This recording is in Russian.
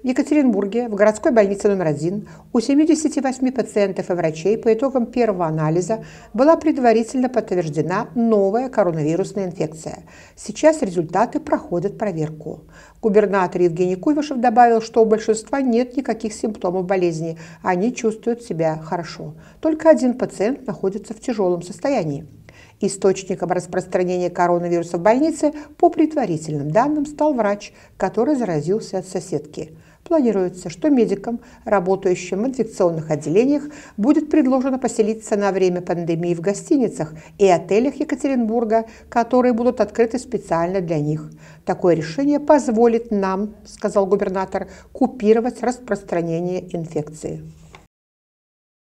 В Екатеринбурге в городской больнице номер 1 у 78 пациентов и врачей по итогам первого анализа была предварительно подтверждена новая коронавирусная инфекция. Сейчас результаты проходят проверку. Губернатор Евгений Куйвышев добавил, что у большинства нет никаких симптомов болезни, они чувствуют себя хорошо. Только один пациент находится в тяжелом состоянии. Источником распространения коронавируса в больнице, по предварительным данным, стал врач, который заразился от соседки. Планируется, что медикам, работающим в инфекционных отделениях, будет предложено поселиться на время пандемии в гостиницах и отелях Екатеринбурга, которые будут открыты специально для них. Такое решение позволит нам, сказал губернатор, купировать распространение инфекции.